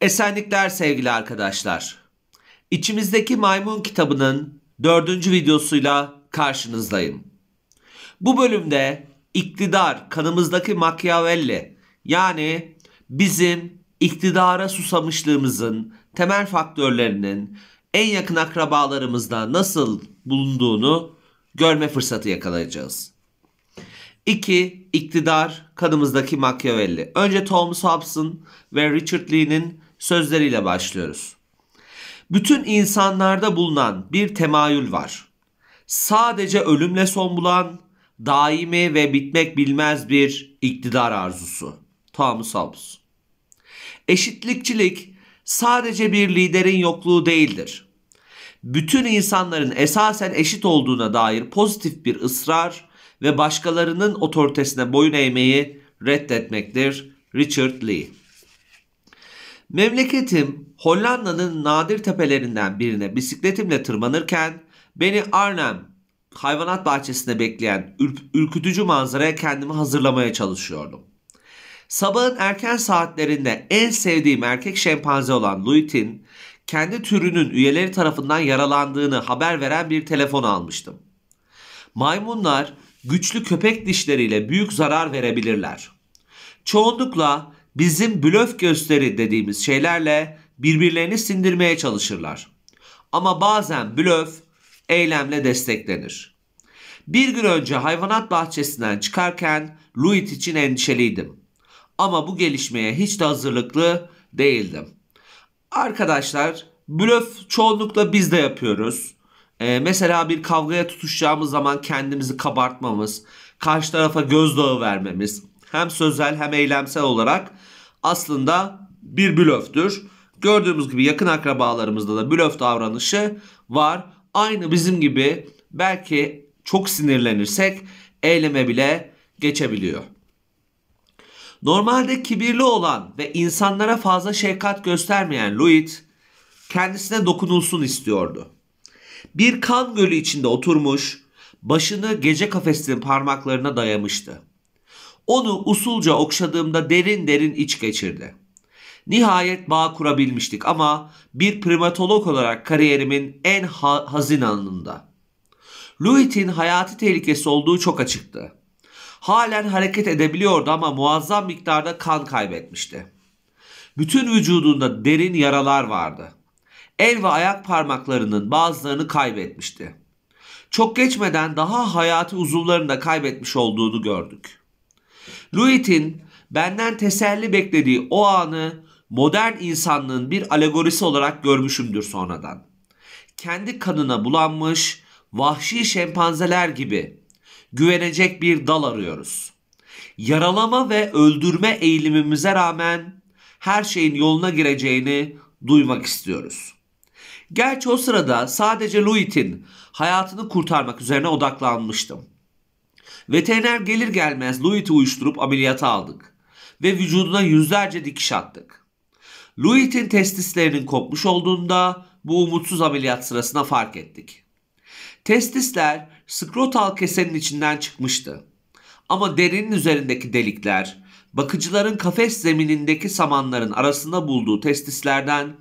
Esenlikler sevgili arkadaşlar. İçimizdeki Maymun kitabının dördüncü videosuyla karşınızdayım. Bu bölümde iktidar kanımızdaki Machiavelli yani bizim iktidara susamışlığımızın temel faktörlerinin en yakın akrabalarımızda nasıl bulunduğunu görme fırsatı yakalayacağız. 2. İktidar kanımızdaki Machiavelli. Önce Thomas Hobbes'ın ve Richard Lee'nin sözleriyle başlıyoruz. Bütün insanlarda bulunan bir temayül var. Sadece ölümle son bulan daimi ve bitmek bilmez bir iktidar arzusu. Thomas Hobbes. Eşitlikçilik sadece bir liderin yokluğu değildir. Bütün insanların esasen eşit olduğuna dair pozitif bir ısrar ve başkalarının otoritesine boyun eğmeyi reddetmektir. Richard Lee Memleketim Hollanda'nın nadir tepelerinden birine bisikletimle tırmanırken beni Arnhem hayvanat bahçesinde bekleyen ürp- ürkütücü manzaraya kendimi hazırlamaya çalışıyordum. Sabahın erken saatlerinde en sevdiğim erkek şempanze olan Luit'in kendi türünün üyeleri tarafından yaralandığını haber veren bir telefon almıştım. Maymunlar güçlü köpek dişleriyle büyük zarar verebilirler. Çoğunlukla bizim blöf gösteri dediğimiz şeylerle birbirlerini sindirmeye çalışırlar. Ama bazen blöf eylemle desteklenir. Bir gün önce hayvanat bahçesinden çıkarken Louis için endişeliydim. Ama bu gelişmeye hiç de hazırlıklı değildim. Arkadaşlar blöf çoğunlukla biz de yapıyoruz. Ee, mesela bir kavgaya tutuşacağımız zaman kendimizi kabartmamız, karşı tarafa gözdağı vermemiz hem sözel hem eylemsel olarak aslında bir blöftür. Gördüğümüz gibi yakın akrabalarımızda da blöf davranışı var. Aynı bizim gibi belki çok sinirlenirsek eyleme bile geçebiliyor. Normalde kibirli olan ve insanlara fazla şefkat göstermeyen Louis kendisine dokunulsun istiyordu. Bir kan gölü içinde oturmuş, başını gece kafesinin parmaklarına dayamıştı. Onu usulca okşadığımda derin derin iç geçirdi. Nihayet bağ kurabilmiştik ama bir primatolog olarak kariyerimin en ha- hazin anında. Louis'in hayatı tehlikesi olduğu çok açıktı. Halen hareket edebiliyordu ama muazzam miktarda kan kaybetmişti. Bütün vücudunda derin yaralar vardı. El ve ayak parmaklarının bazılarını kaybetmişti. Çok geçmeden daha hayatı uzuvlarını da kaybetmiş olduğunu gördük. Luit'in benden teselli beklediği o anı modern insanlığın bir alegorisi olarak görmüşümdür sonradan. Kendi kanına bulanmış vahşi şempanzeler gibi güvenecek bir dal arıyoruz. Yaralama ve öldürme eğilimimize rağmen her şeyin yoluna gireceğini duymak istiyoruz. Gerçi o sırada sadece Luit'in hayatını kurtarmak üzerine odaklanmıştım. Veteriner gelir gelmez Louis'i uyuşturup ameliyata aldık ve vücuduna yüzlerce dikiş attık. Louis'in testislerinin kopmuş olduğunda bu umutsuz ameliyat sırasında fark ettik. Testisler skrotal kesenin içinden çıkmıştı. Ama derinin üzerindeki delikler bakıcıların kafes zeminindeki samanların arasında bulduğu testislerden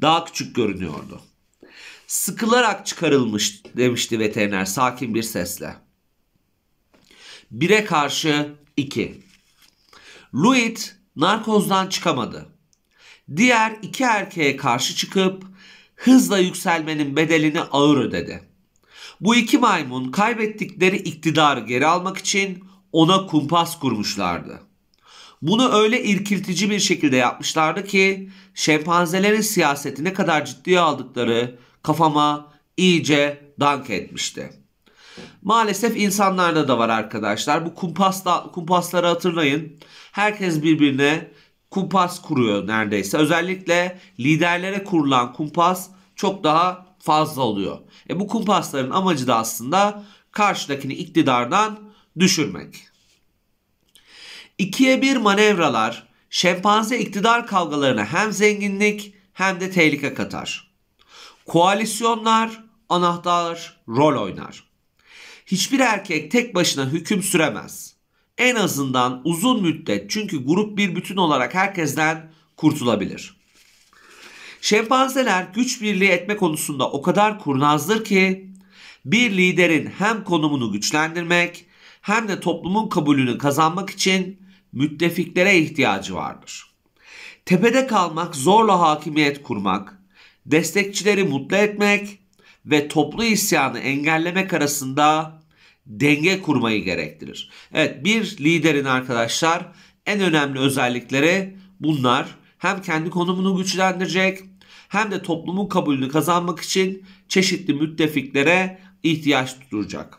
daha küçük görünüyordu. Sıkılarak çıkarılmış demişti veteriner sakin bir sesle. 1'e karşı 2. Luit narkozdan çıkamadı. Diğer iki erkeğe karşı çıkıp hızla yükselmenin bedelini ağır ödedi. Bu iki maymun kaybettikleri iktidarı geri almak için ona kumpas kurmuşlardı. Bunu öyle irkiltici bir şekilde yapmışlardı ki şempanzelerin siyaseti ne kadar ciddiye aldıkları kafama iyice dank etmişti.'' Maalesef insanlarda da var arkadaşlar. Bu kumpasla, kumpasları hatırlayın. Herkes birbirine kumpas kuruyor neredeyse. Özellikle liderlere kurulan kumpas çok daha fazla oluyor. E bu kumpasların amacı da aslında karşıdakini iktidardan düşürmek. İkiye bir manevralar şempanze iktidar kavgalarına hem zenginlik hem de tehlike katar. Koalisyonlar anahtar rol oynar. Hiçbir erkek tek başına hüküm süremez. En azından uzun müddet çünkü grup bir bütün olarak herkesten kurtulabilir. Şempanzeler güç birliği etme konusunda o kadar kurnazdır ki bir liderin hem konumunu güçlendirmek hem de toplumun kabulünü kazanmak için müttefiklere ihtiyacı vardır. Tepede kalmak zorla hakimiyet kurmak, destekçileri mutlu etmek ve toplu isyanı engellemek arasında denge kurmayı gerektirir. Evet bir liderin arkadaşlar en önemli özellikleri bunlar. Hem kendi konumunu güçlendirecek hem de toplumun kabulünü kazanmak için çeşitli müttefiklere ihtiyaç tutacak.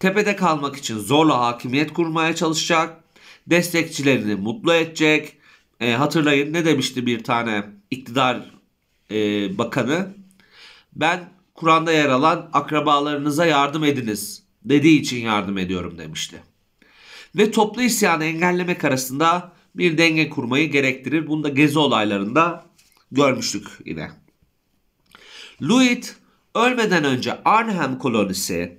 Tepede kalmak için zorla hakimiyet kurmaya çalışacak. Destekçilerini mutlu edecek. E, hatırlayın ne demişti bir tane iktidar e, bakanı? Ben Kur'an'da yer alan akrabalarınıza yardım ediniz dediği için yardım ediyorum demişti. Ve toplu isyanı engellemek arasında bir denge kurmayı gerektirir. Bunu da gezi olaylarında görmüştük yine. Louis ölmeden önce Arnhem kolonisi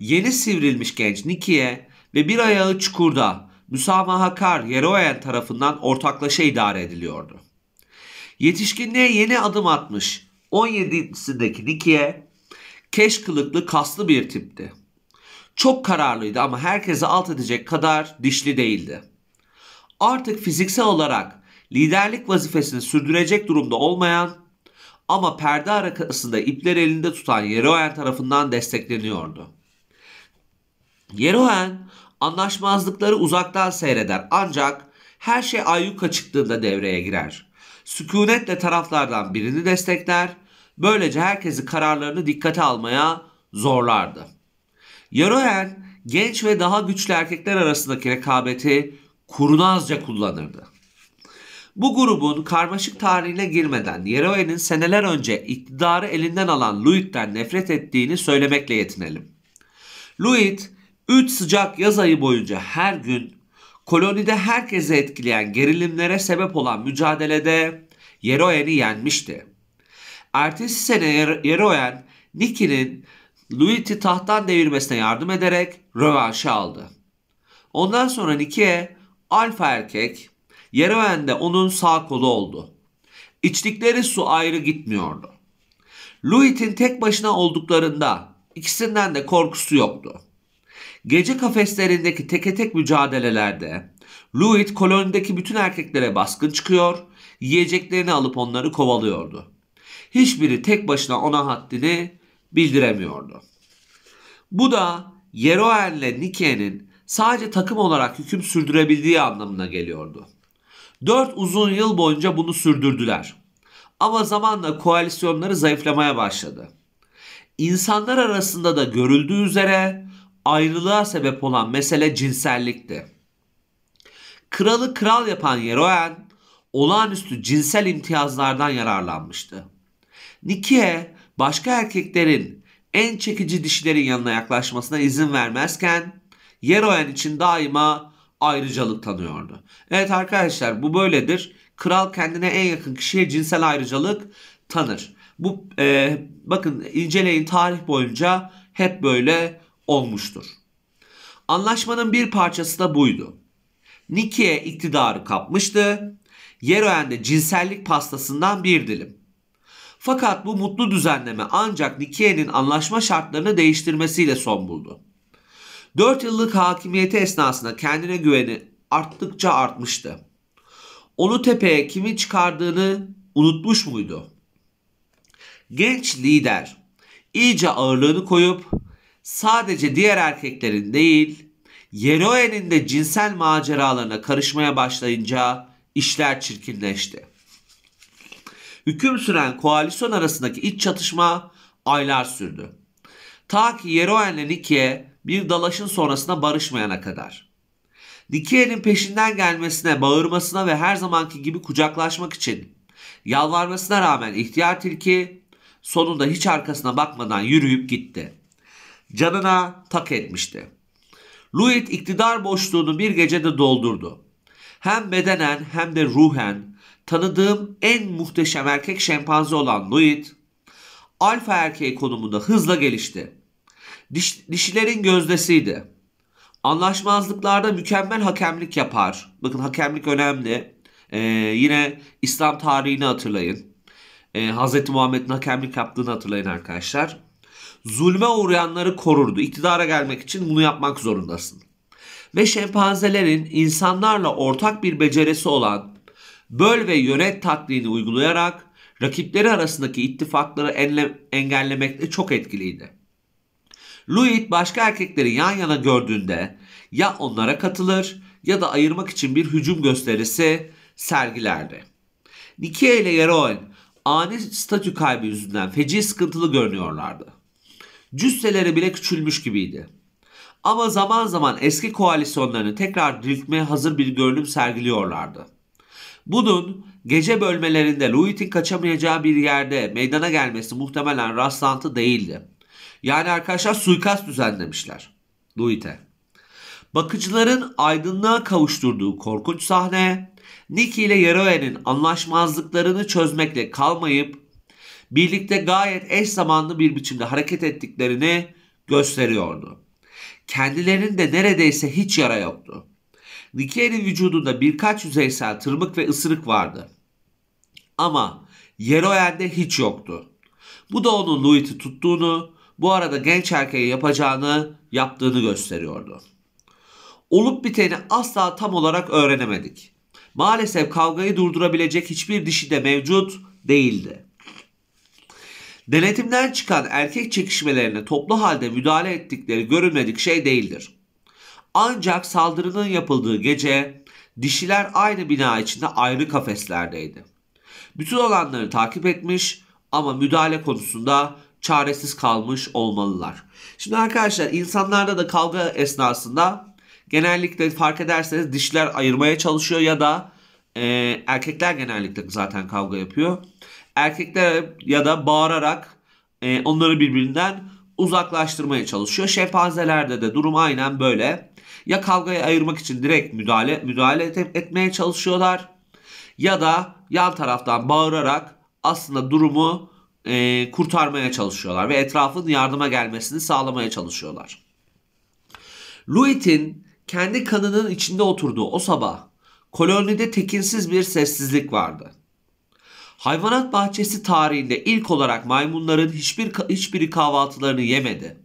yeni sivrilmiş genç Nicky'e ve bir ayağı çukurda müsamahakar Yeroen tarafından ortaklaşa idare ediliyordu. Yetişkinliğe yeni adım atmış 17'sindeki Nicky'e keş kılıklı kaslı bir tipti. Çok kararlıydı ama herkese alt edecek kadar dişli değildi. Artık fiziksel olarak liderlik vazifesini sürdürecek durumda olmayan ama perde arkasında ipler elinde tutan Yeroen tarafından destekleniyordu. Yeroen anlaşmazlıkları uzaktan seyreder ancak her şey ayyuka çıktığında devreye girer sükunetle taraflardan birini destekler, böylece herkesi kararlarını dikkate almaya zorlardı. Yaroen genç ve daha güçlü erkekler arasındaki rekabeti kurnazca kullanırdı. Bu grubun karmaşık tarihine girmeden Yeroen'in seneler önce iktidarı elinden alan Luit'ten nefret ettiğini söylemekle yetinelim. Luit, 3 sıcak yaz ayı boyunca her gün kolonide herkese etkileyen gerilimlere sebep olan mücadelede Yeroen'i yenmişti. Ertesi sene Yeroen, Niki'nin Luit'i tahttan devirmesine yardım ederek rövanşı aldı. Ondan sonra Niki'ye alfa erkek, Yeroen de onun sağ kolu oldu. İçtikleri su ayrı gitmiyordu. Louis'in tek başına olduklarında ikisinden de korkusu yoktu. Gece kafeslerindeki teke tek mücadelelerde Louis kolonideki bütün erkeklere baskın çıkıyor, yiyeceklerini alıp onları kovalıyordu. Hiçbiri tek başına ona haddini bildiremiyordu. Bu da Yeroen'le Nike'nin sadece takım olarak hüküm sürdürebildiği anlamına geliyordu. Dört uzun yıl boyunca bunu sürdürdüler. Ama zamanla koalisyonları zayıflamaya başladı. İnsanlar arasında da görüldüğü üzere ayrılığa sebep olan mesele cinsellikti. Kralı kral yapan Yeroen olağanüstü cinsel imtiyazlardan yararlanmıştı. Nike başka erkeklerin en çekici dişilerin yanına yaklaşmasına izin vermezken Yeroen için daima ayrıcalık tanıyordu. Evet arkadaşlar bu böyledir. Kral kendine en yakın kişiye cinsel ayrıcalık tanır. Bu e, bakın inceleyin tarih boyunca hep böyle olmuştur. Anlaşmanın bir parçası da buydu. Nike iktidarı kapmıştı. Yeroen de cinsellik pastasından bir dilim. Fakat bu mutlu düzenleme ancak Nike'nin anlaşma şartlarını değiştirmesiyle son buldu. 4 yıllık hakimiyeti esnasında kendine güveni arttıkça artmıştı. Onu tepeye kimin çıkardığını unutmuş muydu? Genç lider iyice ağırlığını koyup sadece diğer erkeklerin değil, Yeroen'in de cinsel maceralarına karışmaya başlayınca işler çirkinleşti. Hüküm süren koalisyon arasındaki iç çatışma aylar sürdü. Ta ki ile Nikiye bir dalaşın sonrasında barışmayana kadar. Nikiye'nin peşinden gelmesine, bağırmasına ve her zamanki gibi kucaklaşmak için yalvarmasına rağmen ihtiyar tilki sonunda hiç arkasına bakmadan yürüyüp gitti.'' canına tak etmişti. Louis iktidar boşluğunu bir gecede doldurdu. Hem bedenen hem de ruhen tanıdığım en muhteşem erkek şempanze olan Louis, alfa erkeği konumunda hızla gelişti. Diş, dişilerin gözdesiydi. Anlaşmazlıklarda mükemmel hakemlik yapar. Bakın hakemlik önemli. Ee, yine İslam tarihini hatırlayın. Ee, Hz. Muhammed'in hakemlik yaptığını hatırlayın arkadaşlar zulme uğrayanları korurdu. İktidara gelmek için bunu yapmak zorundasın. Ve şempanzelerin insanlarla ortak bir becerisi olan böl ve yönet taktiğini uygulayarak rakipleri arasındaki ittifakları engellemekte çok etkiliydi. Louis başka erkekleri yan yana gördüğünde ya onlara katılır ya da ayırmak için bir hücum gösterisi sergilerdi. Nikia ile Yeroen ani statü kaybı yüzünden feci sıkıntılı görünüyorlardı cüsseleri bile küçülmüş gibiydi. Ama zaman zaman eski koalisyonlarını tekrar diriltmeye hazır bir görünüm sergiliyorlardı. Bunun gece bölmelerinde Louis'in kaçamayacağı bir yerde meydana gelmesi muhtemelen rastlantı değildi. Yani arkadaşlar suikast düzenlemişler Louis'e. Bakıcıların aydınlığa kavuşturduğu korkunç sahne Nick ile Yeroen'in anlaşmazlıklarını çözmekle kalmayıp birlikte gayet eş zamanlı bir biçimde hareket ettiklerini gösteriyordu. Kendilerinin de neredeyse hiç yara yoktu. Nikeri'nin vücudunda birkaç yüzeysel tırmık ve ısırık vardı. Ama Yeroyen'de hiç yoktu. Bu da onun Louis'i tuttuğunu, bu arada genç erkeği yapacağını, yaptığını gösteriyordu. Olup biteni asla tam olarak öğrenemedik. Maalesef kavgayı durdurabilecek hiçbir dişi de mevcut değildi. Denetimden çıkan erkek çekişmelerine toplu halde müdahale ettikleri görülmedik şey değildir. Ancak saldırının yapıldığı gece dişiler aynı bina içinde ayrı kafeslerdeydi. Bütün olanları takip etmiş ama müdahale konusunda çaresiz kalmış olmalılar. Şimdi arkadaşlar insanlarda da kavga esnasında genellikle fark ederseniz dişler ayırmaya çalışıyor ya da e, erkekler genellikle zaten kavga yapıyor erkekler ya da bağırarak e, onları birbirinden uzaklaştırmaya çalışıyor. Şempanzelerde de durum aynen böyle. Ya kavgayı ayırmak için direkt müdahale müdahale et, etmeye çalışıyorlar ya da yan taraftan bağırarak aslında durumu e, kurtarmaya çalışıyorlar ve etrafın yardıma gelmesini sağlamaya çalışıyorlar. Luit'in kendi kanının içinde oturduğu o sabah kolonide tekinsiz bir sessizlik vardı. Hayvanat bahçesi tarihinde ilk olarak maymunların hiçbir hiçbiri kahvaltılarını yemedi.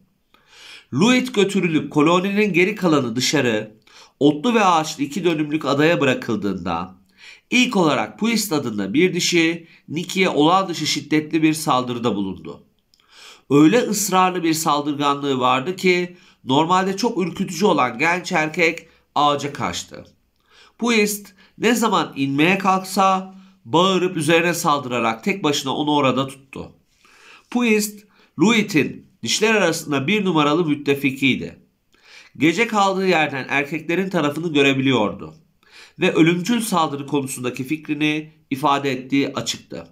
Luit götürülüp koloninin geri kalanı dışarı, otlu ve ağaçlı iki dönümlük adaya bırakıldığında ilk olarak Puis adında bir dişi Nicky'ye olağan dışı şiddetli bir saldırıda bulundu. Öyle ısrarlı bir saldırganlığı vardı ki normalde çok ürkütücü olan genç erkek ağaca kaçtı. Puist ne zaman inmeye kalksa bağırıp üzerine saldırarak tek başına onu orada tuttu. Puist, Luit'in dişler arasında bir numaralı müttefikiydi. Gece kaldığı yerden erkeklerin tarafını görebiliyordu ve ölümcül saldırı konusundaki fikrini ifade ettiği açıktı.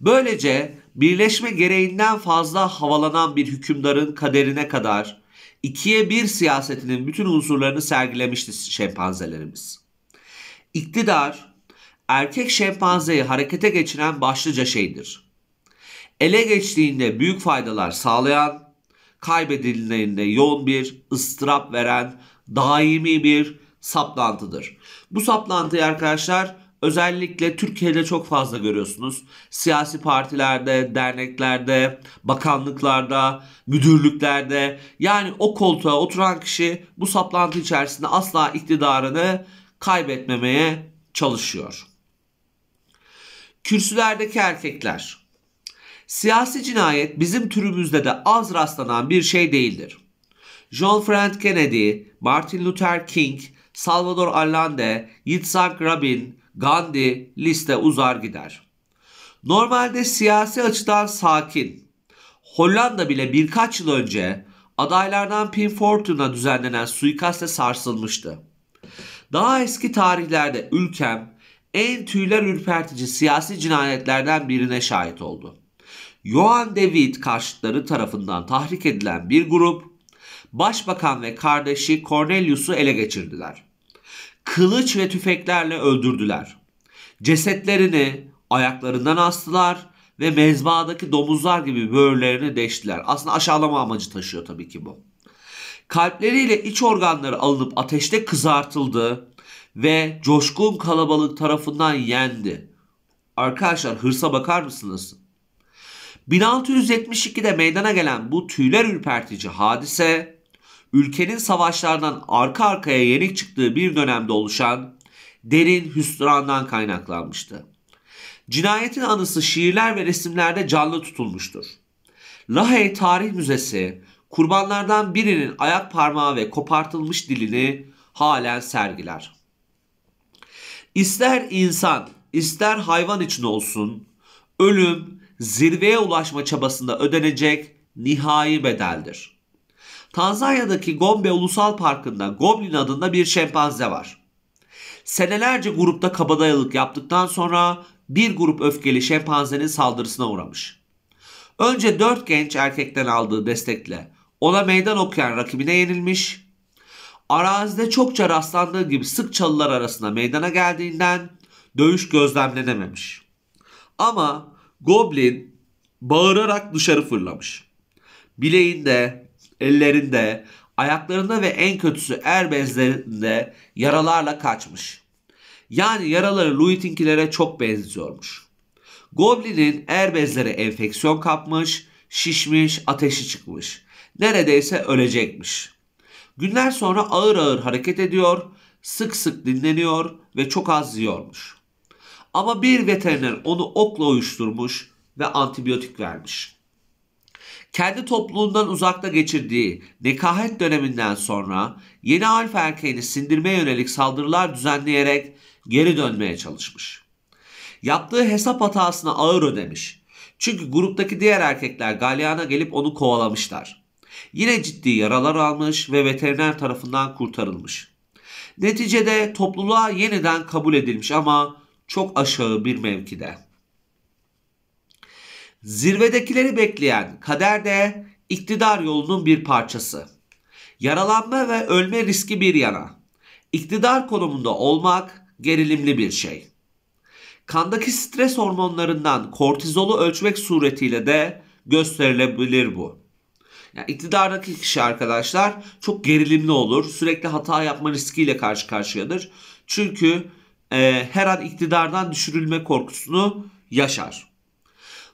Böylece birleşme gereğinden fazla havalanan bir hükümdarın kaderine kadar ikiye bir siyasetinin bütün unsurlarını sergilemişti şempanzelerimiz. İktidar, erkek şempanzeyi harekete geçiren başlıca şeydir. Ele geçtiğinde büyük faydalar sağlayan, kaybedildiğinde yoğun bir ıstırap veren daimi bir saplantıdır. Bu saplantıyı arkadaşlar özellikle Türkiye'de çok fazla görüyorsunuz. Siyasi partilerde, derneklerde, bakanlıklarda, müdürlüklerde yani o koltuğa oturan kişi bu saplantı içerisinde asla iktidarını kaybetmemeye çalışıyor. Kürsülerdeki erkekler. Siyasi cinayet bizim türümüzde de az rastlanan bir şey değildir. John Frank Kennedy, Martin Luther King, Salvador Allende, Yitzhak Rabin, Gandhi liste uzar gider. Normalde siyasi açıdan sakin. Hollanda bile birkaç yıl önce adaylardan Pim Fortune'a düzenlenen suikaste sarsılmıştı. Daha eski tarihlerde ülkem en tüyler ürpertici siyasi cinayetlerden birine şahit oldu. Johan David karşıtları tarafından tahrik edilen bir grup, başbakan ve kardeşi Cornelius'u ele geçirdiler. Kılıç ve tüfeklerle öldürdüler. Cesetlerini ayaklarından astılar ve mezbadaki domuzlar gibi böğürlerini deştiler. Aslında aşağılama amacı taşıyor tabii ki bu. Kalpleriyle iç organları alınıp ateşte kızartıldı ve coşkun kalabalık tarafından yendi. Arkadaşlar hırsa bakar mısınız? 1672'de meydana gelen bu tüyler ürpertici hadise ülkenin savaşlardan arka arkaya yenik çıktığı bir dönemde oluşan derin hüsrandan kaynaklanmıştı. Cinayetin anısı şiirler ve resimlerde canlı tutulmuştur. Lahey Tarih Müzesi kurbanlardan birinin ayak parmağı ve kopartılmış dilini halen sergiler. İster insan, ister hayvan için olsun, ölüm zirveye ulaşma çabasında ödenecek nihai bedeldir. Tanzanya'daki Gombe Ulusal Parkı'nda Goblin adında bir şempanze var. Senelerce grupta kabadayalık yaptıktan sonra bir grup öfkeli şempanzenin saldırısına uğramış. Önce dört genç erkekten aldığı destekle ona meydan okuyan rakibine yenilmiş arazide çokça rastlandığı gibi sık çalılar arasında meydana geldiğinden dövüş gözlemlenememiş. Ama Goblin bağırarak dışarı fırlamış. Bileğinde, ellerinde, ayaklarında ve en kötüsü er bezlerinde yaralarla kaçmış. Yani yaraları Louis'inkilere çok benziyormuş. Goblin'in er bezleri enfeksiyon kapmış, şişmiş, ateşi çıkmış. Neredeyse ölecekmiş. Günler sonra ağır ağır hareket ediyor, sık sık dinleniyor ve çok az yiyormuş. Ama bir veteriner onu okla uyuşturmuş ve antibiyotik vermiş. Kendi topluluğundan uzakta geçirdiği nekahet döneminden sonra yeni alfa erkeğini sindirmeye yönelik saldırılar düzenleyerek geri dönmeye çalışmış. Yaptığı hesap hatasını ağır ödemiş. Çünkü gruptaki diğer erkekler galyana gelip onu kovalamışlar. Yine ciddi yaralar almış ve veteriner tarafından kurtarılmış. Neticede topluluğa yeniden kabul edilmiş ama çok aşağı bir mevkide. Zirvedekileri bekleyen kader de iktidar yolunun bir parçası. Yaralanma ve ölme riski bir yana. İktidar konumunda olmak gerilimli bir şey. Kandaki stres hormonlarından kortizolu ölçmek suretiyle de gösterilebilir bu. Yani iktidardaki kişi arkadaşlar çok gerilimli olur. Sürekli hata yapma riskiyle karşı karşıyadır. Çünkü e, her an iktidardan düşürülme korkusunu yaşar.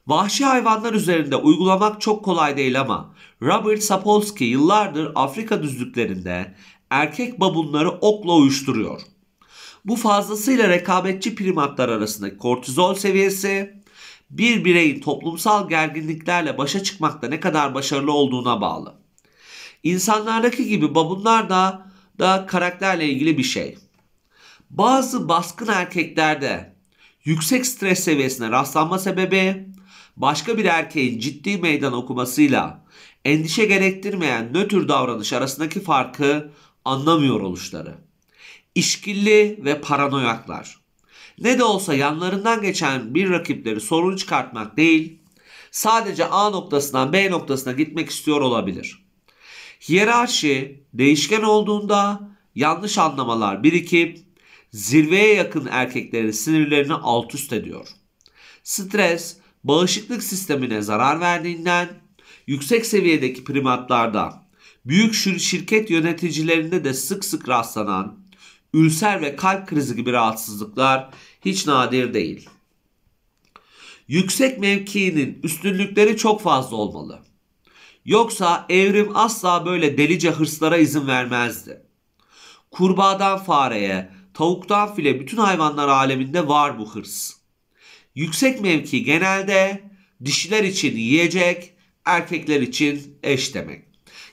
Vahşi hayvanlar üzerinde uygulamak çok kolay değil ama Robert Sapolsky yıllardır Afrika düzlüklerinde erkek babunları okla uyuşturuyor. Bu fazlasıyla rekabetçi primatlar arasındaki kortizol seviyesi, bir bireyin toplumsal gerginliklerle başa çıkmakta ne kadar başarılı olduğuna bağlı. İnsanlardaki gibi babunlar da, da karakterle ilgili bir şey. Bazı baskın erkeklerde yüksek stres seviyesine rastlanma sebebi başka bir erkeğin ciddi meydan okumasıyla endişe gerektirmeyen nötr davranış arasındaki farkı anlamıyor oluşları. İşkilli ve paranoyaklar. Ne de olsa yanlarından geçen bir rakipleri sorun çıkartmak değil, sadece A noktasından B noktasına gitmek istiyor olabilir. Hiyerarşi değişken olduğunda yanlış anlamalar birikip zirveye yakın erkeklerin sinirlerini alt üst ediyor. Stres bağışıklık sistemine zarar verdiğinden yüksek seviyedeki primatlarda büyük şirket yöneticilerinde de sık sık rastlanan ülser ve kalp krizi gibi rahatsızlıklar hiç nadir değil. Yüksek mevkinin üstünlükleri çok fazla olmalı. Yoksa evrim asla böyle delice hırslara izin vermezdi. Kurbağadan fareye, tavuktan file bütün hayvanlar aleminde var bu hırs. Yüksek mevki genelde dişiler için yiyecek, erkekler için eş demek.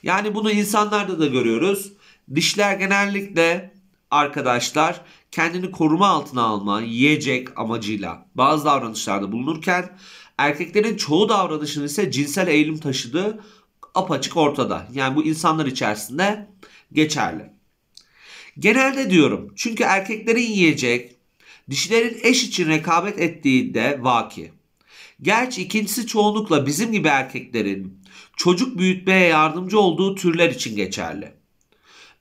Yani bunu insanlarda da görüyoruz. Dişler genellikle arkadaşlar kendini koruma altına alma, yiyecek amacıyla bazı davranışlarda bulunurken erkeklerin çoğu davranışın ise cinsel eğilim taşıdığı apaçık ortada. Yani bu insanlar içerisinde geçerli. Genelde diyorum çünkü erkeklerin yiyecek, dişilerin eş için rekabet ettiği de vaki. Gerçi ikincisi çoğunlukla bizim gibi erkeklerin çocuk büyütmeye yardımcı olduğu türler için geçerli.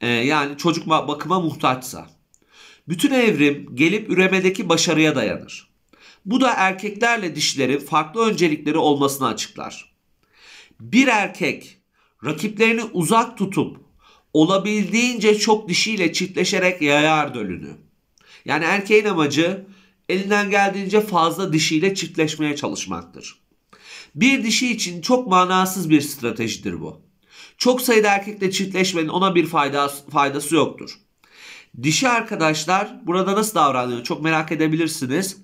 Ee, yani çocuk bakıma muhtaçsa. Bütün evrim gelip üremedeki başarıya dayanır. Bu da erkeklerle dişilerin farklı öncelikleri olmasını açıklar. Bir erkek rakiplerini uzak tutup olabildiğince çok dişiyle çiftleşerek yayar dölünü. Yani erkeğin amacı elinden geldiğince fazla dişiyle çiftleşmeye çalışmaktır. Bir dişi için çok manasız bir stratejidir bu. Çok sayıda erkekle çiftleşmenin ona bir faydası, faydası yoktur. Dişi arkadaşlar burada nasıl davranıyor çok merak edebilirsiniz.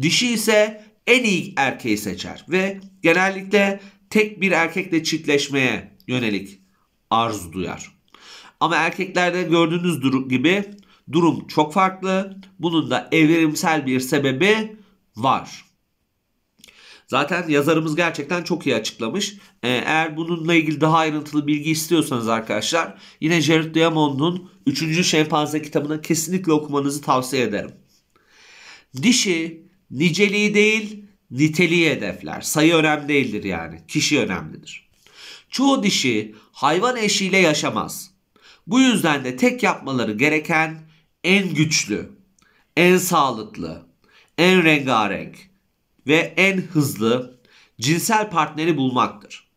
Dişi ise en iyi erkeği seçer ve genellikle tek bir erkekle çiftleşmeye yönelik arzu duyar. Ama erkeklerde gördüğünüz gibi durum çok farklı. Bunun da evrimsel bir sebebi var. Zaten yazarımız gerçekten çok iyi açıklamış. Ee, eğer bununla ilgili daha ayrıntılı bilgi istiyorsanız arkadaşlar yine Jared Diamond'un 3. Şempanze kitabını kesinlikle okumanızı tavsiye ederim. Dişi niceliği değil niteliği hedefler. Sayı önemli değildir yani. Kişi önemlidir. Çoğu dişi hayvan eşiyle yaşamaz. Bu yüzden de tek yapmaları gereken en güçlü, en sağlıklı, en rengarenk, ve en hızlı cinsel partneri bulmaktır.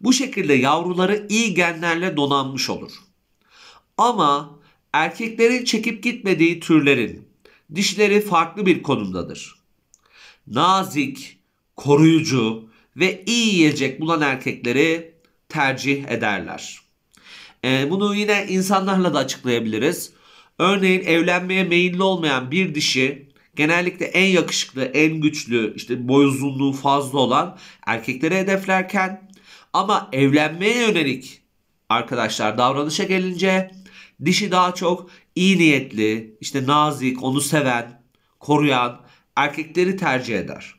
Bu şekilde yavruları iyi genlerle donanmış olur. Ama erkeklerin çekip gitmediği türlerin dişleri farklı bir konumdadır. Nazik, koruyucu ve iyi yiyecek bulan erkekleri tercih ederler. E, bunu yine insanlarla da açıklayabiliriz. Örneğin evlenmeye meyilli olmayan bir dişi genellikle en yakışıklı, en güçlü, işte boy uzunluğu fazla olan erkeklere hedeflerken ama evlenmeye yönelik arkadaşlar davranışa gelince dişi daha çok iyi niyetli, işte nazik, onu seven, koruyan erkekleri tercih eder.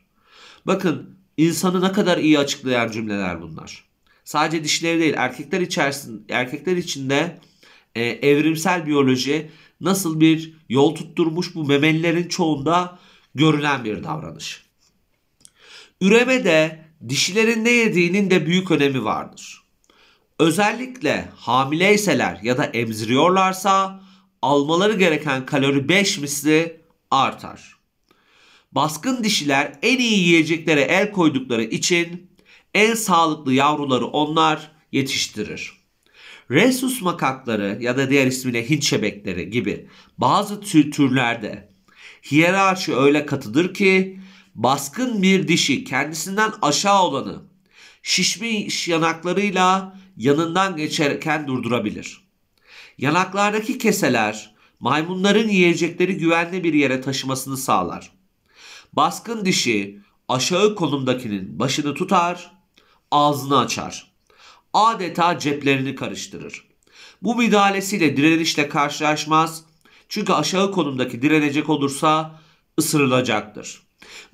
Bakın insanı ne kadar iyi açıklayan cümleler bunlar. Sadece dişleri değil erkekler içerisinde erkekler içinde e, evrimsel biyoloji nasıl bir yol tutturmuş bu memelilerin çoğunda görülen bir davranış. Üremede dişilerin ne yediğinin de büyük önemi vardır. Özellikle hamileyseler ya da emziriyorlarsa almaları gereken kalori 5 misli artar. Baskın dişiler en iyi yiyeceklere el koydukları için en sağlıklı yavruları onlar yetiştirir. Resus makakları ya da diğer ismiyle Hint şebekleri gibi bazı türlerde hiyerarşi öyle katıdır ki baskın bir dişi kendisinden aşağı olanı şişmiş yanaklarıyla yanından geçerken durdurabilir. Yanaklardaki keseler maymunların yiyecekleri güvenli bir yere taşımasını sağlar. Baskın dişi aşağı konumdakinin başını tutar, ağzını açar adeta ceplerini karıştırır. Bu müdahalesiyle direnişle karşılaşmaz çünkü aşağı konumdaki direnecek olursa ısırılacaktır.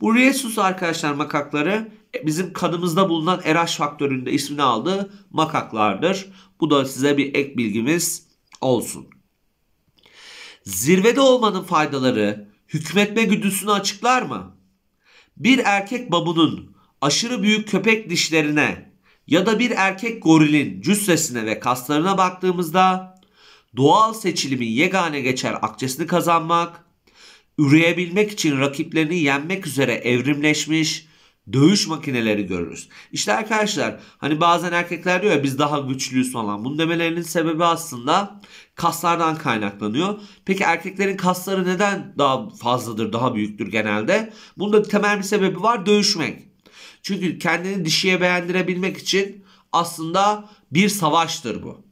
Bu Rhesus arkadaşlar makakları e, bizim kanımızda bulunan RH faktöründe ismini aldığı makaklardır. Bu da size bir ek bilgimiz olsun. Zirvede olmanın faydaları hükmetme güdüsünü açıklar mı? Bir erkek babunun aşırı büyük köpek dişlerine ya da bir erkek gorilin cüssesine ve kaslarına baktığımızda doğal seçilimin yegane geçer akçesini kazanmak, üreyebilmek için rakiplerini yenmek üzere evrimleşmiş dövüş makineleri görürüz. İşte arkadaşlar hani bazen erkekler diyor ya biz daha güçlüyüz falan. Bunun demelerinin sebebi aslında kaslardan kaynaklanıyor. Peki erkeklerin kasları neden daha fazladır, daha büyüktür genelde? Bunda temel bir sebebi var dövüşmek. Çünkü kendini dişiye beğendirebilmek için aslında bir savaştır bu.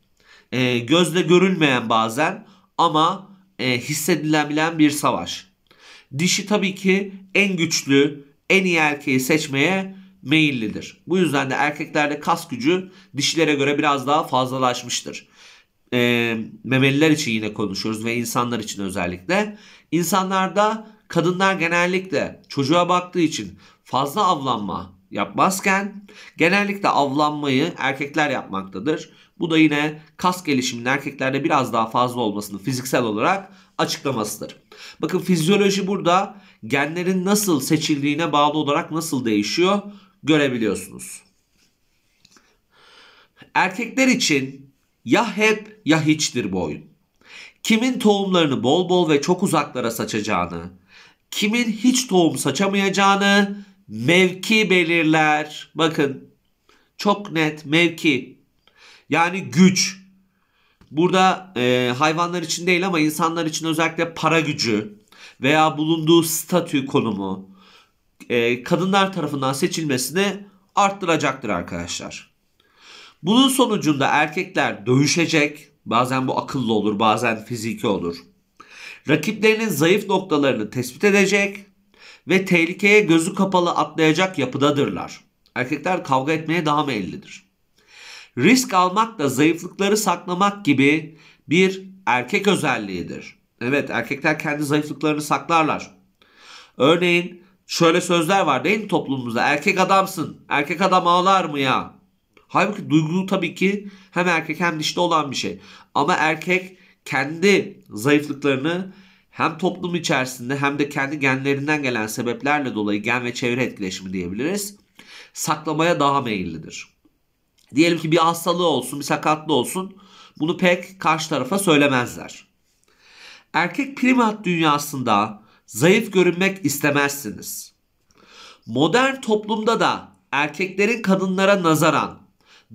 E, gözle görülmeyen bazen ama e, hissedilebilen bir savaş. Dişi tabii ki en güçlü, en iyi erkeği seçmeye meyillidir. Bu yüzden de erkeklerde kas gücü dişilere göre biraz daha fazlalaşmıştır. E, memeliler için yine konuşuyoruz ve insanlar için özellikle. İnsanlarda kadınlar genellikle çocuğa baktığı için fazla avlanma, yapmazken genellikle avlanmayı erkekler yapmaktadır. Bu da yine kas gelişiminin erkeklerde biraz daha fazla olmasını fiziksel olarak açıklamasıdır. Bakın fizyoloji burada genlerin nasıl seçildiğine bağlı olarak nasıl değişiyor görebiliyorsunuz. Erkekler için ya hep ya hiçtir bu oyun. Kimin tohumlarını bol bol ve çok uzaklara saçacağını, kimin hiç tohum saçamayacağını mevki belirler. Bakın çok net mevki. Yani güç. Burada e, hayvanlar için değil ama insanlar için özellikle para gücü veya bulunduğu statü konumu e, kadınlar tarafından seçilmesini arttıracaktır arkadaşlar. Bunun sonucunda erkekler dövüşecek. Bazen bu akıllı olur, bazen fiziki olur. Rakiplerinin zayıf noktalarını tespit edecek ve tehlikeye gözü kapalı atlayacak yapıdadırlar. Erkekler kavga etmeye daha meyillidir. Risk almak da zayıflıkları saklamak gibi bir erkek özelliğidir. Evet erkekler kendi zayıflıklarını saklarlar. Örneğin şöyle sözler var değil mi toplumumuzda? Erkek adamsın. Erkek adam ağlar mı ya? Halbuki duygu tabii ki hem erkek hem dişte olan bir şey. Ama erkek kendi zayıflıklarını hem toplum içerisinde hem de kendi genlerinden gelen sebeplerle dolayı gen ve çevre etkileşimi diyebiliriz. Saklamaya daha meyillidir. Diyelim ki bir hastalığı olsun, bir sakatlığı olsun. Bunu pek karşı tarafa söylemezler. Erkek primat dünyasında zayıf görünmek istemezsiniz. Modern toplumda da erkeklerin kadınlara nazaran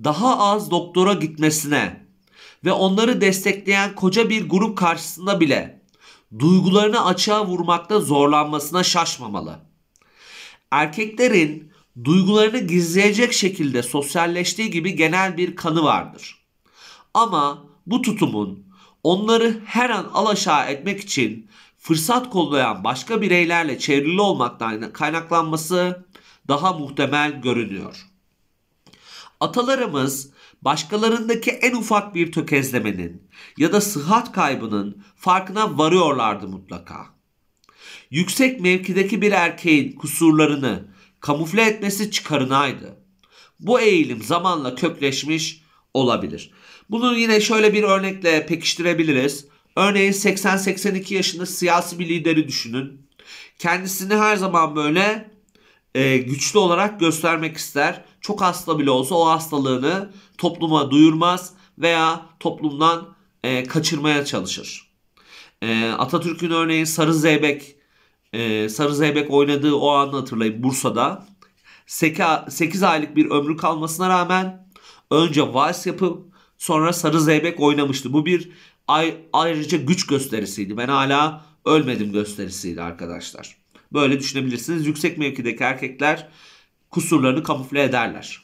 daha az doktora gitmesine ve onları destekleyen koca bir grup karşısında bile duygularını açığa vurmakta zorlanmasına şaşmamalı. Erkeklerin duygularını gizleyecek şekilde sosyalleştiği gibi genel bir kanı vardır. Ama bu tutumun onları her an alaşağı etmek için fırsat kollayan başka bireylerle çevrili olmaktan kaynaklanması daha muhtemel görünüyor. Atalarımız başkalarındaki en ufak bir tökezlemenin ya da sıhhat kaybının farkına varıyorlardı mutlaka. Yüksek mevkideki bir erkeğin kusurlarını kamufle etmesi çıkarınaydı. Bu eğilim zamanla kökleşmiş olabilir. Bunu yine şöyle bir örnekle pekiştirebiliriz. Örneğin 80-82 yaşında siyasi bir lideri düşünün. Kendisini her zaman böyle e, güçlü olarak göstermek ister. Çok hasta bile olsa o hastalığını topluma duyurmaz veya toplumdan e, kaçırmaya çalışır. E, Atatürk'ün örneği Sarı Zeybek e, Sarı Zeybek oynadığı o anı hatırlayın Bursa'da 8 aylık bir ömrü kalmasına rağmen önce vals yapıp sonra Sarı Zeybek oynamıştı. Bu bir ay, ayrıca güç gösterisiydi. Ben hala ölmedim gösterisiydi arkadaşlar. Böyle düşünebilirsiniz. Yüksek mevkideki erkekler kusurlarını kamufle ederler.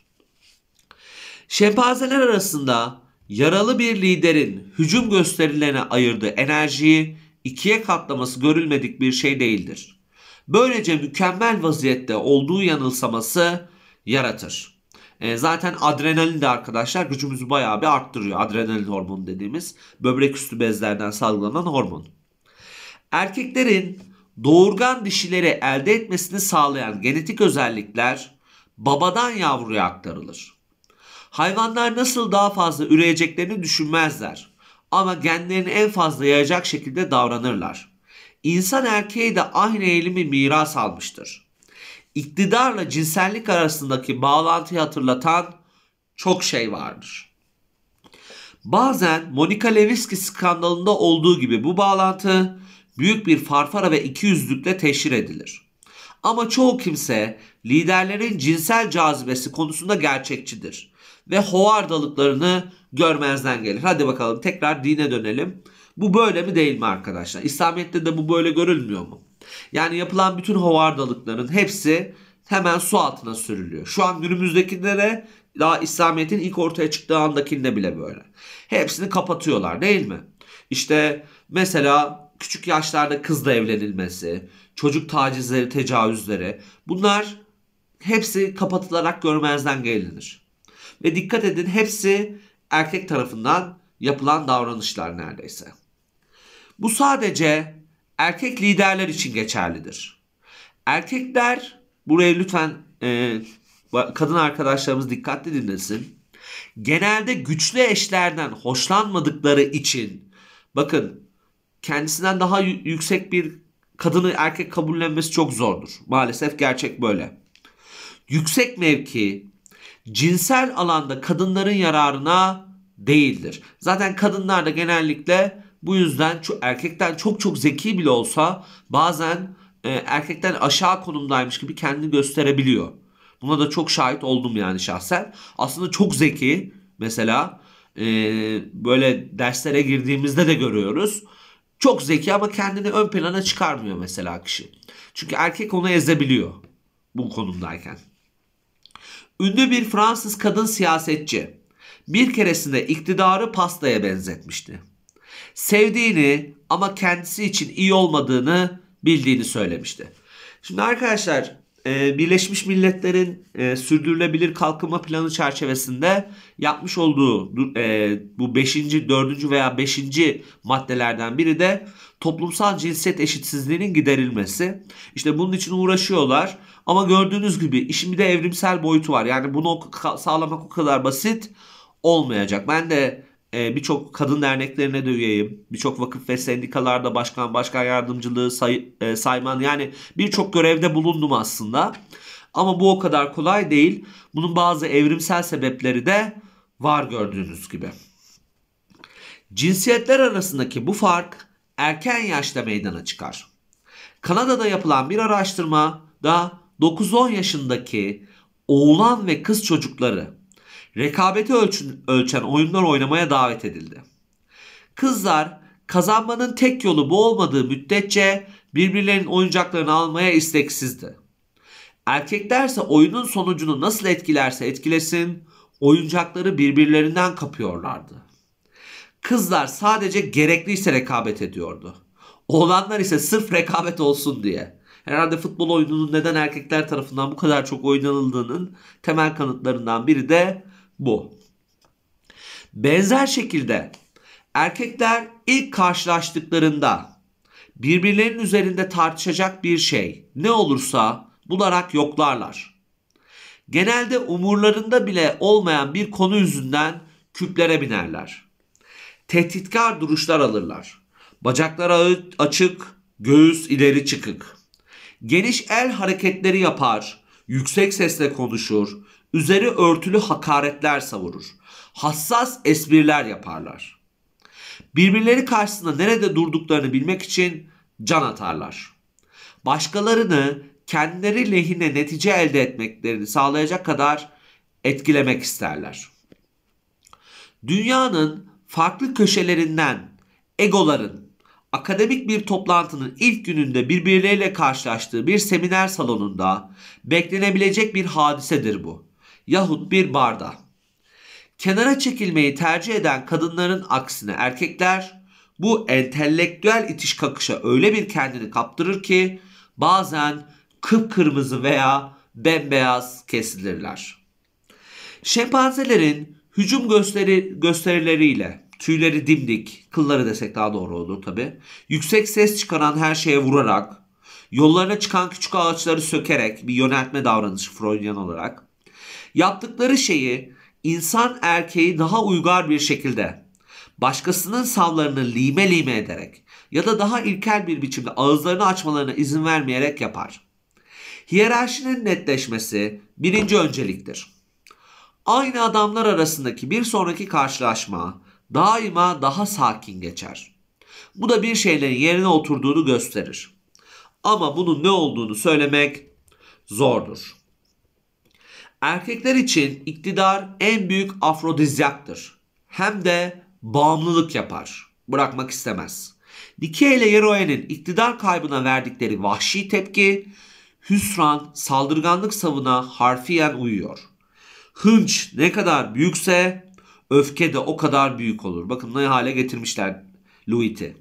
Şempazeler arasında yaralı bir liderin hücum gösterilerine ayırdığı enerjiyi ikiye katlaması görülmedik bir şey değildir. Böylece mükemmel vaziyette olduğu yanılsaması yaratır. E, zaten adrenalin de arkadaşlar gücümüzü bayağı bir arttırıyor. Adrenalin hormonu dediğimiz böbrek üstü bezlerden salgılanan hormon. Erkeklerin doğurgan dişilere elde etmesini sağlayan genetik özellikler babadan yavruya aktarılır. Hayvanlar nasıl daha fazla üreyeceklerini düşünmezler ama genlerini en fazla yayacak şekilde davranırlar. İnsan erkeği de aynı eğilimi miras almıştır. İktidarla cinsellik arasındaki bağlantıyı hatırlatan çok şey vardır. Bazen Monica Lewinsky skandalında olduğu gibi bu bağlantı büyük bir farfara ve ikiyüzlülükle teşhir edilir. Ama çoğu kimse liderlerin cinsel cazibesi konusunda gerçekçidir ve hovardalıklarını görmezden gelir. Hadi bakalım tekrar dine dönelim. Bu böyle mi değil mi arkadaşlar? İslamiyet'te de bu böyle görülmüyor mu? Yani yapılan bütün hovardalıkların hepsi hemen su altına sürülüyor. Şu an günümüzdekilere daha İslamiyet'in ilk ortaya çıktığı andakinde bile böyle. Hepsini kapatıyorlar değil mi? İşte mesela küçük yaşlarda kızla evlenilmesi, çocuk tacizleri, tecavüzleri bunlar hepsi kapatılarak görmezden gelinir. Ve dikkat edin hepsi erkek tarafından yapılan davranışlar neredeyse. Bu sadece erkek liderler için geçerlidir. Erkekler buraya lütfen e, kadın arkadaşlarımız dikkatli dinlesin. Genelde güçlü eşlerden hoşlanmadıkları için bakın kendisinden daha yüksek bir kadını erkek kabullenmesi çok zordur. Maalesef gerçek böyle. Yüksek mevki cinsel alanda kadınların yararına değildir. Zaten kadınlar da genellikle bu yüzden erkekten çok çok zeki bile olsa bazen e, erkekten aşağı konumdaymış gibi kendini gösterebiliyor. Buna da çok şahit oldum yani şahsen. Aslında çok zeki mesela e, böyle derslere girdiğimizde de görüyoruz. Çok zeki ama kendini ön plana çıkarmıyor mesela kişi. Çünkü erkek onu ezebiliyor bu konumdayken. Ünlü bir Fransız kadın siyasetçi bir keresinde iktidarı pastaya benzetmişti. Sevdiğini ama kendisi için iyi olmadığını bildiğini söylemişti. Şimdi arkadaşlar ee, Birleşmiş Milletler'in e, sürdürülebilir kalkınma planı çerçevesinde yapmış olduğu e, bu 5. 4. veya 5. maddelerden biri de toplumsal cinsiyet eşitsizliğinin giderilmesi. İşte bunun için uğraşıyorlar ama gördüğünüz gibi işin bir de evrimsel boyutu var. Yani bunu sağlamak o kadar basit olmayacak. Ben de ee, birçok kadın derneklerine de üyeyim. Birçok vakıf ve sendikalarda başkan, başkan yardımcılığı, say, e, sayman yani birçok görevde bulundum aslında. Ama bu o kadar kolay değil. Bunun bazı evrimsel sebepleri de var gördüğünüz gibi. Cinsiyetler arasındaki bu fark erken yaşta meydana çıkar. Kanada'da yapılan bir araştırma da 9-10 yaşındaki oğlan ve kız çocukları rekabeti ölçen oyunlar oynamaya davet edildi. Kızlar kazanmanın tek yolu bu olmadığı müddetçe birbirlerinin oyuncaklarını almaya isteksizdi. Erkeklerse oyunun sonucunu nasıl etkilerse etkilesin oyuncakları birbirlerinden kapıyorlardı. Kızlar sadece gerekliyse rekabet ediyordu. Oğlanlar ise sırf rekabet olsun diye. Herhalde futbol oyununun neden erkekler tarafından bu kadar çok oynanıldığının temel kanıtlarından biri de bu. Benzer şekilde erkekler ilk karşılaştıklarında birbirlerinin üzerinde tartışacak bir şey ne olursa bularak yoklarlar. Genelde umurlarında bile olmayan bir konu yüzünden küplere binerler. Tehditkar duruşlar alırlar. Bacakları açık, göğüs ileri çıkık. Geniş el hareketleri yapar, yüksek sesle konuşur, üzeri örtülü hakaretler savurur. Hassas espriler yaparlar. Birbirleri karşısında nerede durduklarını bilmek için can atarlar. Başkalarını kendileri lehine netice elde etmeklerini sağlayacak kadar etkilemek isterler. Dünyanın farklı köşelerinden egoların akademik bir toplantının ilk gününde birbirleriyle karşılaştığı bir seminer salonunda beklenebilecek bir hadisedir bu yahut bir barda. Kenara çekilmeyi tercih eden kadınların aksine erkekler bu entelektüel itiş kakışa öyle bir kendini kaptırır ki bazen kıpkırmızı veya bembeyaz kesilirler. Şempanzelerin hücum gösteri, gösterileriyle tüyleri dimdik, kılları desek daha doğru olur tabi. Yüksek ses çıkaran her şeye vurarak, yollarına çıkan küçük ağaçları sökerek bir yöneltme davranışı Freudian olarak Yaptıkları şeyi insan erkeği daha uygar bir şekilde başkasının savlarını lime lime ederek ya da daha ilkel bir biçimde ağızlarını açmalarına izin vermeyerek yapar. Hiyerarşinin netleşmesi birinci önceliktir. Aynı adamlar arasındaki bir sonraki karşılaşma daima daha sakin geçer. Bu da bir şeylerin yerine oturduğunu gösterir. Ama bunun ne olduğunu söylemek zordur. Erkekler için iktidar en büyük afrodizyaktır. Hem de bağımlılık yapar. Bırakmak istemez. Nike ile Yeroen'in iktidar kaybına verdikleri vahşi tepki, hüsran, saldırganlık savına harfiyen uyuyor. Hınç ne kadar büyükse öfke de o kadar büyük olur. Bakın ne hale getirmişler Louis'i.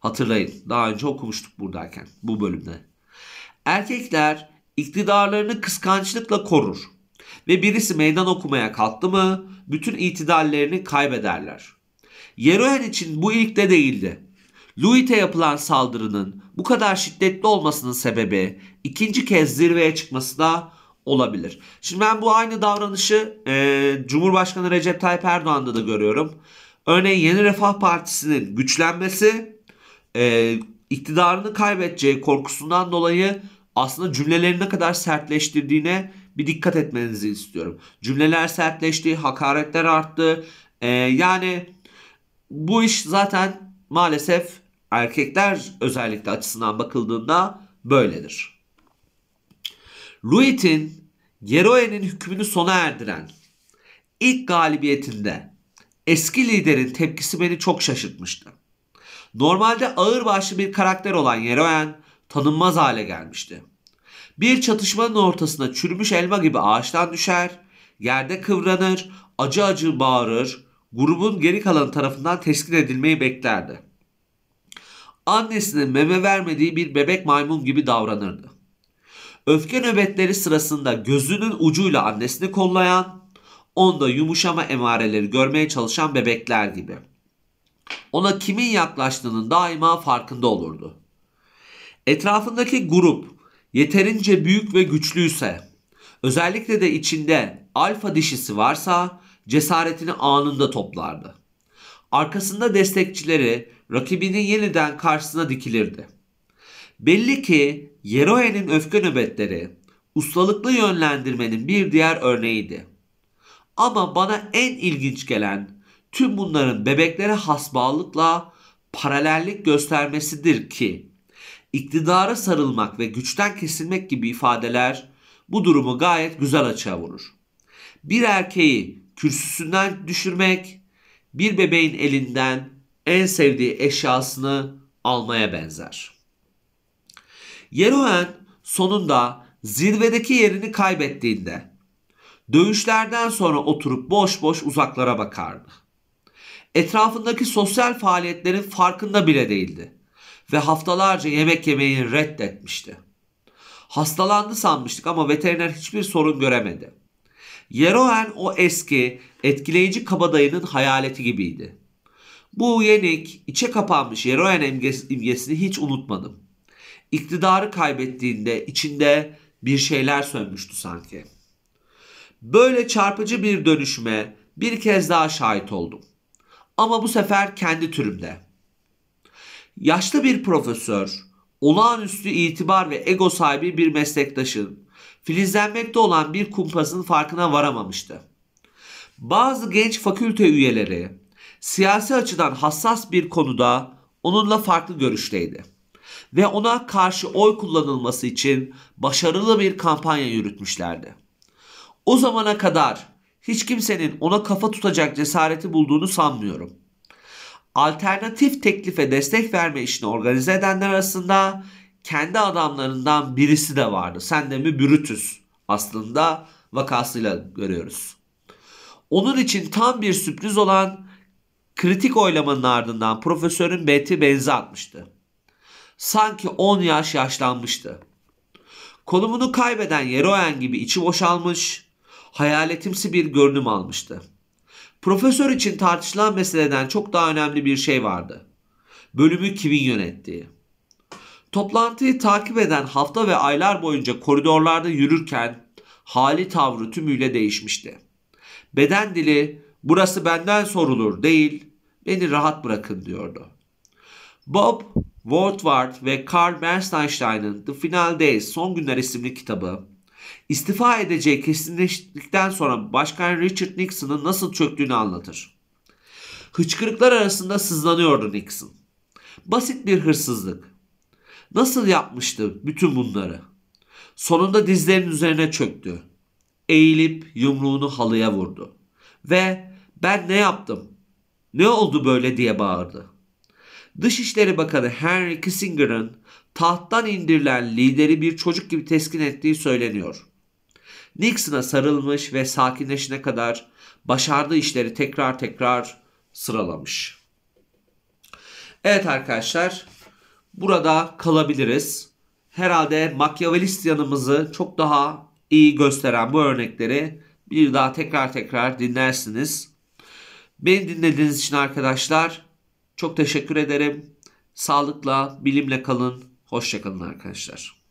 Hatırlayın daha önce okumuştuk buradayken bu bölümde. Erkekler iktidarlarını kıskançlıkla korur. Ve birisi meydan okumaya kalktı mı bütün itidallerini kaybederler. Yeroen için bu ilk de değildi. Luit'e yapılan saldırının bu kadar şiddetli olmasının sebebi ikinci kez zirveye çıkması da olabilir. Şimdi ben bu aynı davranışı e, Cumhurbaşkanı Recep Tayyip Erdoğan'da da görüyorum. Örneğin Yeni Refah Partisi'nin güçlenmesi e, iktidarını kaybedeceği korkusundan dolayı aslında cümlelerini ne kadar sertleştirdiğine bir dikkat etmenizi istiyorum. Cümleler sertleşti, hakaretler arttı. Ee, yani bu iş zaten maalesef erkekler özellikle açısından bakıldığında böyledir. Ruit'in Geroe'nin hükmünü sona erdiren ilk galibiyetinde eski liderin tepkisi beni çok şaşırtmıştı. Normalde ağırbaşlı bir karakter olan Yeroen tanınmaz hale gelmişti. Bir çatışmanın ortasına çürümüş elma gibi ağaçtan düşer, yerde kıvranır, acı acı bağırır, grubun geri kalan tarafından teskin edilmeyi beklerdi. Annesine meme vermediği bir bebek maymun gibi davranırdı. Öfke nöbetleri sırasında gözünün ucuyla annesini kollayan, onda yumuşama emareleri görmeye çalışan bebekler gibi. Ona kimin yaklaştığının daima farkında olurdu. Etrafındaki grup yeterince büyük ve güçlüyse, özellikle de içinde alfa dişisi varsa cesaretini anında toplardı. Arkasında destekçileri rakibinin yeniden karşısına dikilirdi. Belli ki Yeroe'nin öfke nöbetleri ustalıklı yönlendirmenin bir diğer örneğiydi. Ama bana en ilginç gelen tüm bunların bebeklere has bağlılıkla paralellik göstermesidir ki iktidara sarılmak ve güçten kesilmek gibi ifadeler bu durumu gayet güzel açığa vurur. Bir erkeği kürsüsünden düşürmek, bir bebeğin elinden en sevdiği eşyasını almaya benzer. Yeroen sonunda zirvedeki yerini kaybettiğinde dövüşlerden sonra oturup boş boş uzaklara bakardı. Etrafındaki sosyal faaliyetlerin farkında bile değildi ve haftalarca yemek yemeyi reddetmişti. Hastalandı sanmıştık ama veteriner hiçbir sorun göremedi. Yeroen o eski, etkileyici kabadayının hayaleti gibiydi. Bu yenik, içe kapanmış Yeroen imgesini hiç unutmadım. İktidarı kaybettiğinde içinde bir şeyler sönmüştü sanki. Böyle çarpıcı bir dönüşme bir kez daha şahit oldum. Ama bu sefer kendi türümde. Yaşlı bir profesör, olağanüstü itibar ve ego sahibi bir meslektaşın filizlenmekte olan bir kumpasın farkına varamamıştı. Bazı genç fakülte üyeleri siyasi açıdan hassas bir konuda onunla farklı görüşteydi ve ona karşı oy kullanılması için başarılı bir kampanya yürütmüşlerdi. O zamana kadar hiç kimsenin ona kafa tutacak cesareti bulduğunu sanmıyorum.'' alternatif teklife destek verme işini organize edenler arasında kendi adamlarından birisi de vardı. Sen de mi Brutus aslında vakasıyla görüyoruz. Onun için tam bir sürpriz olan kritik oylamanın ardından profesörün beti benzi atmıştı. Sanki 10 yaş yaşlanmıştı. Konumunu kaybeden Yeroen gibi içi boşalmış, hayaletimsi bir görünüm almıştı. Profesör için tartışılan meseleden çok daha önemli bir şey vardı. Bölümü kimin yönettiği. Toplantıyı takip eden hafta ve aylar boyunca koridorlarda yürürken hali tavrı tümüyle değişmişti. Beden dili burası benden sorulur değil beni rahat bırakın diyordu. Bob Woodward ve Carl Bernstein'ın The Final Days Son Günler isimli kitabı İstifa edeceği kesinleştikten sonra Başkan Richard Nixon'ın nasıl çöktüğünü anlatır. Hıçkırıklar arasında sızlanıyordu Nixon. Basit bir hırsızlık. Nasıl yapmıştı bütün bunları? Sonunda dizlerinin üzerine çöktü. Eğilip yumruğunu halıya vurdu. Ve ben ne yaptım? Ne oldu böyle diye bağırdı. Dışişleri Bakanı Henry Kissinger'ın tahttan indirilen lideri bir çocuk gibi teskin ettiği söyleniyor. Nixon'a sarılmış ve sakinleşene kadar başardığı işleri tekrar tekrar sıralamış. Evet arkadaşlar burada kalabiliriz. Herhalde Machiavellist yanımızı çok daha iyi gösteren bu örnekleri bir daha tekrar tekrar dinlersiniz. Beni dinlediğiniz için arkadaşlar çok teşekkür ederim. Sağlıkla, bilimle kalın. Hoşçakalın arkadaşlar.